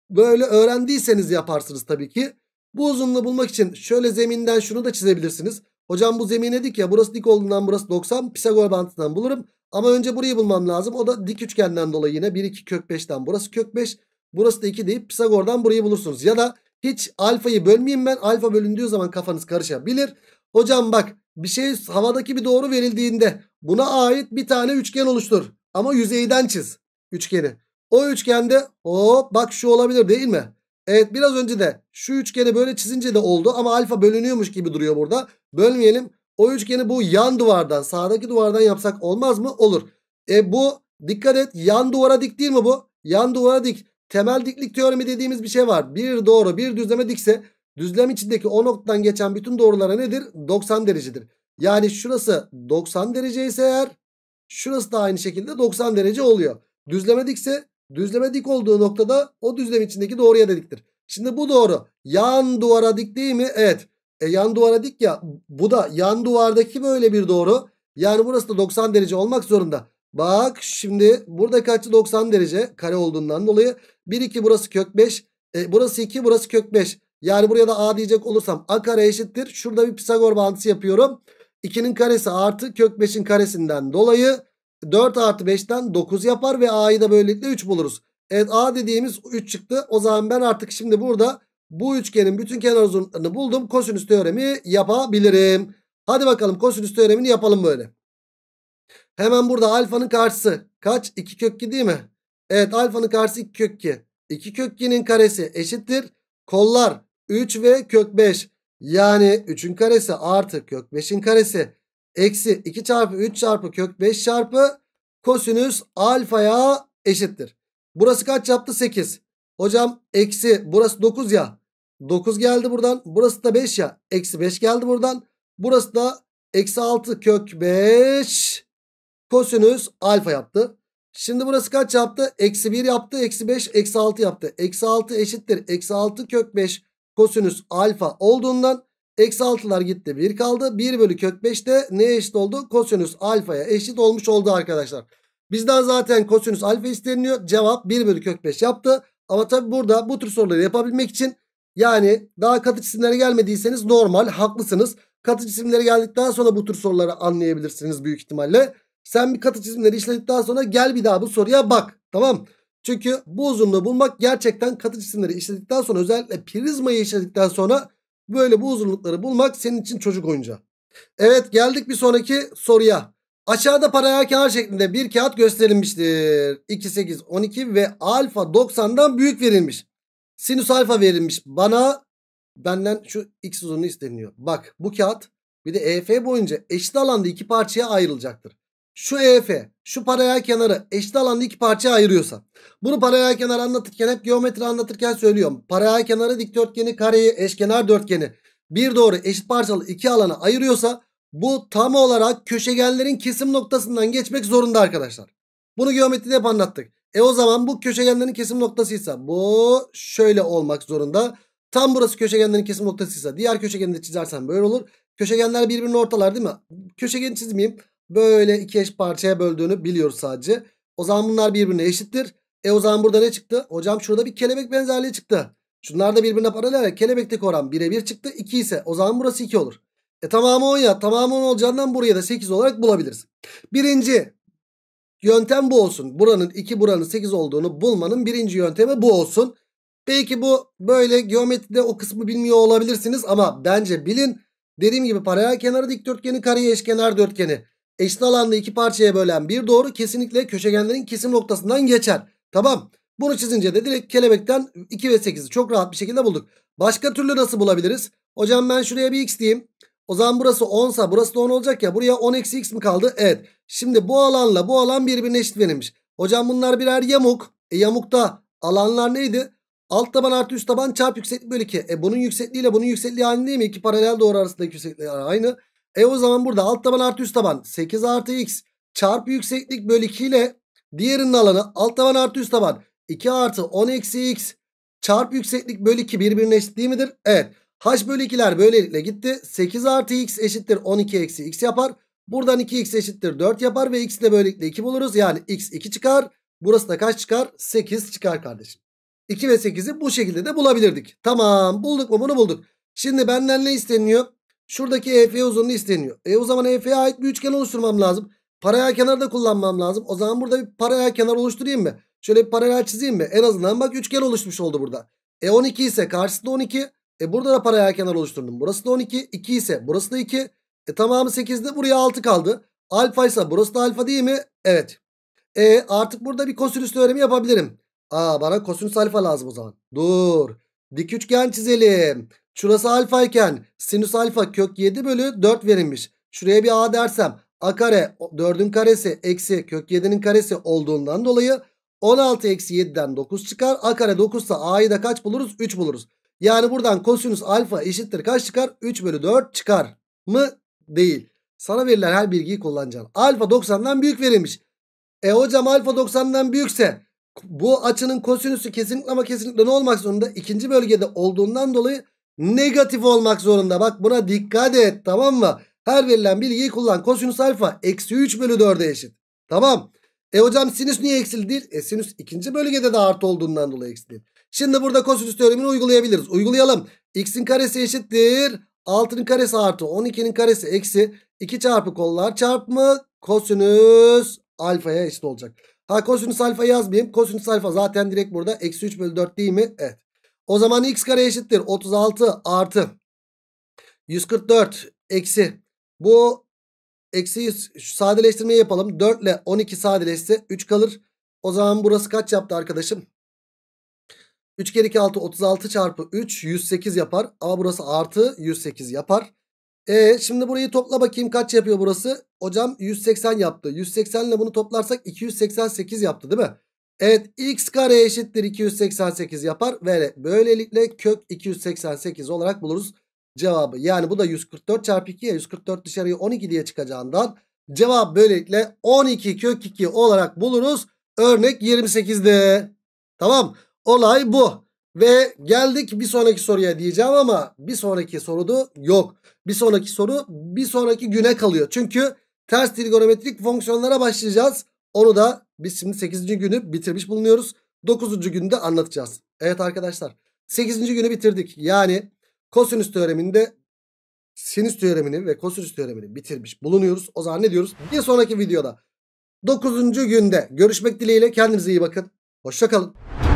böyle öğrendiyseniz yaparsınız tabii ki. Bu uzunluğu bulmak için şöyle zeminden şunu da çizebilirsiniz. Hocam bu zemin dik ya burası dik olduğundan burası 90 Pisagor bantından bulurum. Ama önce burayı bulmam lazım. O da dik üçgenden dolayı yine 1 2 kök 5'ten burası kök 5. Burası da 2 deyip Pisagor'dan burayı bulursunuz. Ya da hiç alfayı bölmeyeyim ben. Alfa bölündüğü zaman kafanız karışabilir. Hocam bak bir şey havadaki bir doğru verildiğinde buna ait bir tane üçgen oluştur. Ama yüzeyden çiz üçgeni. O üçgende o bak şu olabilir değil mi? Evet biraz önce de şu üçgeni böyle çizince de oldu ama alfa bölünüyormuş gibi duruyor burada. Bölmeyelim. O üçgeni bu yan duvardan sağdaki duvardan yapsak olmaz mı? Olur. E bu dikkat et yan duvara dik değil mi bu? Yan duvara dik. Temel diklik teoremi dediğimiz bir şey var. Bir doğru bir düzleme dikse düzlem içindeki o noktadan geçen bütün doğrulara nedir? 90 derecedir. Yani şurası 90 derece ise eğer şurası da aynı şekilde 90 derece oluyor. Düzleme dikse düzleme dik olduğu noktada o düzlem içindeki doğruya da diktir. Şimdi bu doğru. Yan duvara dik değil mi? Evet. E yan duvara dik ya. Bu da yan duvardaki böyle bir doğru. Yani burası da 90 derece olmak zorunda. Bak şimdi burada açı 90 derece kare olduğundan dolayı 1 2 burası kök 5. E, burası 2 burası kök 5. Yani buraya da a diyecek olursam a kare eşittir. Şurada bir Pisagor bağıntısı yapıyorum. 2'nin karesi artı kök 5'in karesinden dolayı 4 artı 5'ten 9 yapar ve a'yı da böylelikle 3 buluruz. Evet a dediğimiz 3 çıktı. O zaman ben artık şimdi burada bu üçgenin bütün kenar uzunluklarını buldum. Kosinüs teoremi yapabilirim. Hadi bakalım kosinüs teoremini yapalım böyle. Hemen burada alfanın karşısı kaç? 2 kök 2 değil mi? Evet alfanın karşısı 2 kök 2. 2 kök 2'nin karesi eşittir. Kollar 3 ve kök 5. Yani 3'ün karesi artı kök 5'in karesi eksi 2 çarpı 3 çarpı kök 5 çarpı kosinüs alfaya eşittir. Burası kaç yaptı? 8. Hocam eksi burası 9 ya. 9 geldi buradan. Burası da 5 ya. Eksi 5 geldi buradan. Burası da eksi 6 kök 5 kosinüs alfa yaptı. Şimdi burası kaç yaptı? Eksi 1 yaptı. Eksi 5 eksi 6 yaptı. Eksi 6 eşittir. Eksi 6 kök 5 kosinüs alfa olduğundan Eksi 6'lar gitti 1 kaldı. 1 bölü kök 5 de neye eşit oldu? Kosinüs alfaya eşit olmuş oldu arkadaşlar. Bizden zaten kosinüs alfa isteniyor. Cevap 1 bölü kök 5 yaptı. Ama tabi burada bu tür soruları yapabilmek için yani daha katı cisimlere gelmediyseniz normal haklısınız. Katı cisimlere geldikten sonra bu tür soruları anlayabilirsiniz büyük ihtimalle. Sen bir katı cisimleri işledikten sonra gel bir daha bu soruya bak. Tamam Çünkü bu uzunluğu bulmak gerçekten katı cisimleri işledikten sonra özellikle prizmayı işledikten sonra Böyle bu uzunlukları bulmak senin için çocuk oyuncağı. Evet geldik bir sonraki soruya. Aşağıda paralel kenar şeklinde bir kağıt gösterilmiştir. 2, 8, 12 ve alfa 90'dan büyük verilmiş. Sinüs alfa verilmiş. Bana benden şu x uzunluğu isteniyor. Bak bu kağıt bir de EF boyunca eşit alanda iki parçaya ayrılacaktır şu EF şu paralel kenarı eşit alanda iki parçaya ayırıyorsa bunu paralel kenar anlatırken hep geometri anlatırken söylüyorum. Paralel kenarı dikdörtgeni kareyi eşkenar dörtgeni bir doğru eşit parçalı iki alana ayırıyorsa bu tam olarak köşegenlerin kesim noktasından geçmek zorunda arkadaşlar. Bunu geometride hep anlattık. E o zaman bu köşegenlerin kesim noktasıysa bu şöyle olmak zorunda. Tam burası köşegenlerin kesim noktasıysa diğer köşegeni de çizersen böyle olur. Köşegenler birbirine ortalar değil mi? Köşegeni çizmeyeyim böyle iki eş parçaya böldüğünü biliyoruz sadece. O zaman bunlar birbirine eşittir. E o zaman burada ne çıktı? Hocam şurada bir kelebek benzerliği çıktı. Şunlar da birbirine paralel. Kelebekteki oran 1'e 1 çıktı. 2 ise o zaman burası 2 olur. E tamamı 10 ya. Tamamı 10 olacağından buraya da 8 olarak bulabiliriz. Birinci yöntem bu olsun. Buranın 2 buranın 8 olduğunu bulmanın birinci yöntemi bu olsun. Belki bu böyle geometride o kısmı bilmiyor olabilirsiniz ama bence bilin. Dediğim gibi paralel kenarı dikdörtgeni kareye eşkenar dörtgeni eşit alanda iki parçaya bölen bir doğru kesinlikle köşegenlerin kesim noktasından geçer. Tamam. Bunu çizince de direkt kelebekten 2 ve 8'i çok rahat bir şekilde bulduk. Başka türlü nasıl bulabiliriz? Hocam ben şuraya bir x diyeyim. O zaman burası 10 sa burası da 10 olacak ya. Buraya 10 eksi x mi kaldı? Evet. Şimdi bu alanla bu alan birbirine eşit verilmiş. Hocam bunlar birer yamuk. E yamukta alanlar neydi? Alt taban artı üst taban çarp yükseklik bölü 2. E bunun yüksekliği ile bunun yüksekliği aynı değil mi? İki paralel doğru arasındaki yükseklikler aynı. E o zaman burada alt taban artı üst taban 8 artı x çarpı yükseklik bölü 2 ile diğerinin alanı alt taban artı üst taban 2 artı 10 eksi x çarpı yükseklik bölü 2 birbirine eşit değil midir? Evet. H bölü 2'ler böylelikle gitti. 8 artı x eşittir 12 eksi x yapar. Buradan 2x eşittir 4 yapar ve x de böylelikle 2 buluruz. Yani x 2 çıkar. Burası da kaç çıkar? 8 çıkar kardeşim. 2 ve 8'i bu şekilde de bulabilirdik. Tamam bulduk mu bunu bulduk. Şimdi benden ne isteniyor? Şuradaki EF e uzunluğu isteniyor. E o zaman EF'ye ait bir üçgen oluşturmam lazım. Paralel kenarı da kullanmam lazım. O zaman burada bir paralel kenar oluşturayım mı? Şöyle bir paralel çizeyim mi? En azından bak üçgen oluşmuş oldu burada. E 12 ise karşısında 12. E burada da paralel kenar oluşturdum. Burası da 12. 2 ise burası da 2. E tamamı 8'de buraya 6 kaldı. Alfa ise burası da alfa değil mi? Evet. E artık burada bir kosinüs teoremi yapabilirim. Aa bana kosinüs alfa lazım o zaman. Dur. Dik üçgen çizelim. Şurası alfa iken sinüs alfa kök 7 bölü 4 verilmiş. Şuraya bir a dersem a kare 4'ün karesi eksi kök 7'nin karesi olduğundan dolayı 16 eksi 7'den 9 çıkar. A kare 9 ise a'yı da kaç buluruz? 3 buluruz. Yani buradan kosinüs alfa eşittir kaç çıkar? 3 bölü 4 çıkar mı? Değil. Sana verilen her bilgiyi kullanacaksın. Alfa 90'dan büyük verilmiş. E hocam alfa 90'dan büyükse bu açının kosinüsü kesinlikle ama kesinlikle ne olmak zorunda? ikinci bölgede olduğundan dolayı negatif olmak zorunda. Bak buna dikkat et tamam mı? Her verilen bilgiyi kullan. Kosinüs alfa eksi 3 bölü 4'e eşit. Tamam. E hocam sinüs niye eksili değil? E sinüs ikinci bölgede de artı olduğundan dolayı eksili değil. Şimdi burada kosinüs teoremini uygulayabiliriz. Uygulayalım. X'in karesi eşittir. 6'nın karesi artı 12'nin karesi eksi 2 çarpı kollar çarpımı kosinüs alfaya eşit olacak. Ha kosinüs alfa yazmayayım. Kosinüs alfa zaten direkt burada. Eksi 3 bölü 4 değil mi? Evet. O zaman x kare eşittir 36 artı 144 eksi bu eksi 100 şu sadeleştirmeyi yapalım. 4 ile 12 sadeleşse 3 kalır. O zaman burası kaç yaptı arkadaşım? 3 kere 2 6 36 çarpı 3 108 yapar. Ama burası artı 108 yapar. E şimdi burayı topla bakayım kaç yapıyor burası? Hocam 180 yaptı. 180 ile bunu toplarsak 288 yaptı değil mi? Evet x kare eşittir 288 yapar. Ve böylelikle kök 288 olarak buluruz cevabı. Yani bu da 144 çarpı 2 ya 144 dışarıya 12 diye çıkacağından cevap böylelikle 12 kök 2 olarak buluruz. Örnek 28'de. Tamam olay bu. Ve geldik bir sonraki soruya diyeceğim ama bir sonraki soruda yok. Bir sonraki soru bir sonraki güne kalıyor. Çünkü ters trigonometrik fonksiyonlara başlayacağız. Onu da biz şimdi 8. günü bitirmiş bulunuyoruz. 9. günde anlatacağız. Evet arkadaşlar 8. günü bitirdik. Yani kosinüs teoreminde sinüs teoremini ve kosinüs teoremini bitirmiş bulunuyoruz. O zaman ne diyoruz? Bir sonraki videoda 9. günde görüşmek dileğiyle kendinize iyi bakın. Hoşça kalın.